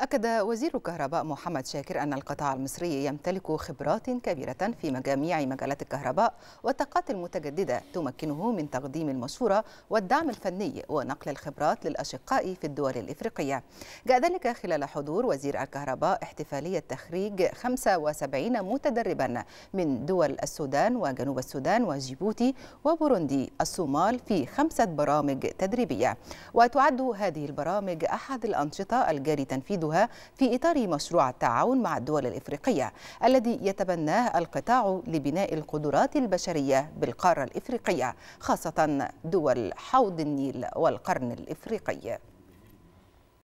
أكد وزير الكهرباء محمد شاكر أن القطاع المصري يمتلك خبرات كبيرة في جميع مجالات الكهرباء والطاقات المتجددة تمكنه من تقديم المشورة والدعم الفني ونقل الخبرات للأشقاء في الدول الإفريقية جاء ذلك خلال حضور وزير الكهرباء احتفالية تخريج 75 متدربا من دول السودان وجنوب السودان وجيبوتي وبوروندي الصومال في خمسة برامج تدريبية وتعد هذه البرامج أحد الأنشطة الجاري تنفيذها بعضها في إطار مشروع التعاون مع الدول الإفريقية الذي يتبناه القطاع لبناء القدرات البشرية بالقارة الإفريقية خاصة دول حوض النيل والقرن الإفريقي